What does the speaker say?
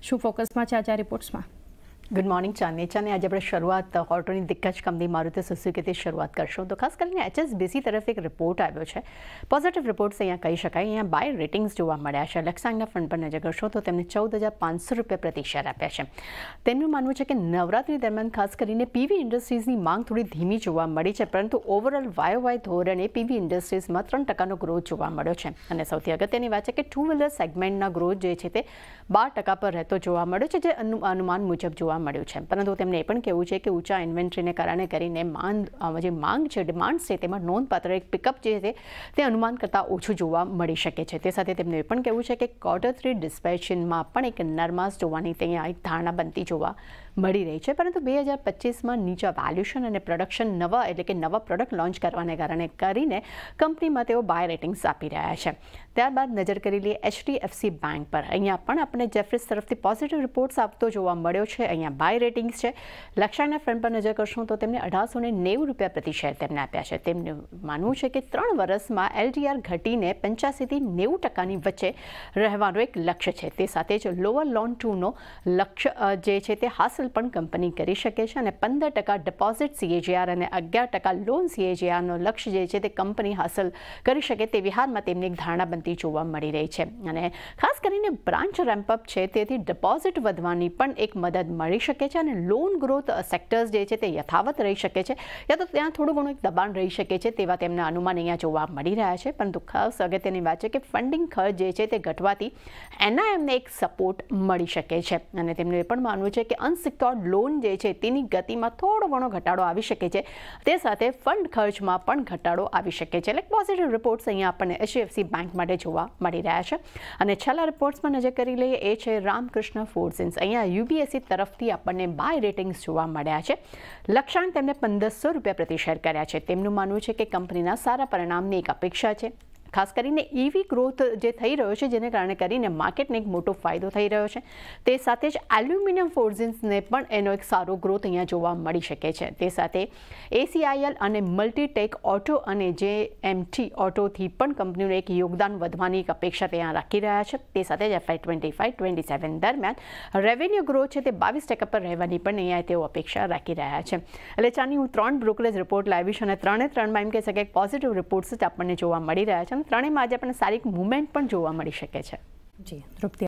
શું ફોકસમાં છે આજે આ રિપોર્ટ્સમાં ગુડ મોર્નિંગ ચાનેચાને આજે આપણે શરૂઆત હોટ રોની દિક્કજ કમની મારુતે સસી કેતે શરૂઆત કરશું તો ખાસ કરીને HSBC તરફ એક રિપોર્ટ આવ્યો છે પોઝિટિવ રિપોર્ટ સહીયા કહી શકાય આ બાય રેટિંગ્સ જોવા મળ્યા છે લક્ષ્મણ ફંડ પર નજર છો તો તેમણે 14500 રૂપિયા પ્રતિ શેર આપ્યા છે તેમનું માનવું છે કે નવરાત્રી દરમિયાન ખાસ કરીને PV ઇન્ડસ્ટ્રીઝની માંગ થોડી ધીમી જોવા મળી છે પરંતુ ઓવરঅল વાય વાય ધોરણે PV ઇન્ડસ્ટ્રીઝ માં 3% નો growth જોવા મળ્યો છે અને સૌથી અગત્યની વાત છે કે ટુ વ્હીલર સેગમેન્ટનો growth જે છે તે 12% પર રહેતો જોવા મળ્યો છે જે અનુમાન મુજબ જો મળ્યો છે પરંતુ તો તેમણે એ પણ કહ્યું છે કે ઊંચા ઇન્વેન્ટરીને કારણે કરીને માંગ જે માંગ છે ડિમાન્ડ છે તેમાં નોન પાત્રક પિક અપ જે છે તે અનુમાન કરતા ઓછું જોવા મળી શકે છે તે સાથે તેમણે એ પણ કહ્યું છે કે ક્વાટર 3 ડિસ્પેન્શનમાં પણ એક નરમાશ જોવાની ત્યાં એક ધારણા બનતી જોવા મળી રહી છે પરંતુ 2025 માં નીચા વેલ્યુએશન અને પ્રોડક્શન નવા એટલે કે નવો પ્રોડક્ટ લોન્ચ કરવાને કારણે કરીને કંપની માટે ઓ બાય રેટિંગ્સ આપી રહ્યા છે ત્યારબાદ નજર કરીએ છીએ HDFC બેંક પર અહીંયા પણ apne Jeffries તરફથી પોઝિટિવ રિપોર્ટ્સ આપતો જોવા મળ્યો છે બાય રેટિંગ્સ છે લક્ષ્યના ફ્રેમ પર નજર કરશું તો તેમણે 1890 રૂપિયા પ્રતિ શેર તેમણે આપ્યા છે તેમણે માનું છે કે 3 વર્ષમાં एलटीआर ઘટીને 85 થી 90% ની વચ્ચે રહેવાનું એક લક્ષ્ય છે તે સાથે જ લોઅર લોન ટુ નો લક્ષ્ય જે છે તે हासिल પણ કંપની કરી શકે છે અને 15% ડિપોઝિટ સીએજીઆર અને 11% લોન સીએજીઆર નો લક્ષ્ય જે છે તે કંપની حاصل કરી શકે તે વિહાર્માં તેમની એક ધારણા બનતી જોવા મળી રહી છે અને ખાસ કરીને બ્રાન્ચ રેમ્પ અપ છે તેથી ડિપોઝિટ વધવાની પણ એક મદદ મળી શક્ય છે અને લોન growth sectors જે છે તે યથાવત રહી શકે છે અથવા ત્યાં થોડું ઘણો એક દબાણ રહી શકે છે તેવા તેમનું અનુમાન અહીંયા જોવા મળી રહ્યા છે પરંતુ સગતેની વાત છે કે ફંડિંગ ખર્જે જે છે તે ઘટвати એનાને એક સપોર્ટ મળી શકે છે અને તેમનું એ પણ માનવું છે કે અનসিক્યોર્ડ લોન જે છે તેની ગતિમાં થોડો ઘણો ઘટાડો આવી શકે છે તે સાથે ફંડ ખર્ચેમાં પણ ઘટાડો આવી શકે છે લેક પોઝિટિવ રિપોર્ટ્સ અહીંયા આપણે એશીએફસી બેંક માટે જોવા મળી રહ્યા છે અને છેલ્લે રિપોર્ટ્સ પર નજર કરી લે એચએ રામકૃષ્ણ ફોર્સન્સ અહીંયા યુબીએસિ તરફથી આંકડાથી આપણને બાય રેટિંગ્સ જોવા મળ્યા છે લક્ષ્યાંક તેમણે પંદરસો રૂપિયા પ્રતિ શેર કર્યા છે તેમનું માનવું છે કે કંપનીના સારા પરિણામની એક અપેક્ષા છે ખાસ કરીને EV growth જે થઈ રહ્યો છે જેના કારણે કરીને માર્કેટને એક મોટો ફાયદો થઈ રહ્યો છે તે સાથે જ એલ્યુમિનિયમ ફોર્જન્સને પણ એનો એક સારું growth અહીંયા જોવા મળી શકે છે તે સાથે ACIL અને મલ્ટીટેક ઓટો અને જે MT ઓટો થી પણ કંપનીને એક યોગદાન વધવાની અપેક્ષા ત્યાં રાખી રહ્યા છે તે સાથે જ FI25 27 દરમિયાન રેવન્યુ growth છે તે 22 ટકા પર રહેવાની પણ એ અપેક્ષા રાખી રહ્યા છે એટલે ચાની હું ત્રણ બ્રોકરેજ રિપોર્ટ લાઈવ છે અને ત્રણે ત્રણ માં કે શકે એક પોઝિટિવ રિપોર્ટસ જ આપણે જોવા મળી રહ્યા છે આસન ત્રણેયમાં આજે આપણને શારીરિક મુવમેન્ટ પણ જોવા મળી શકે છે જી તૃપ્તિ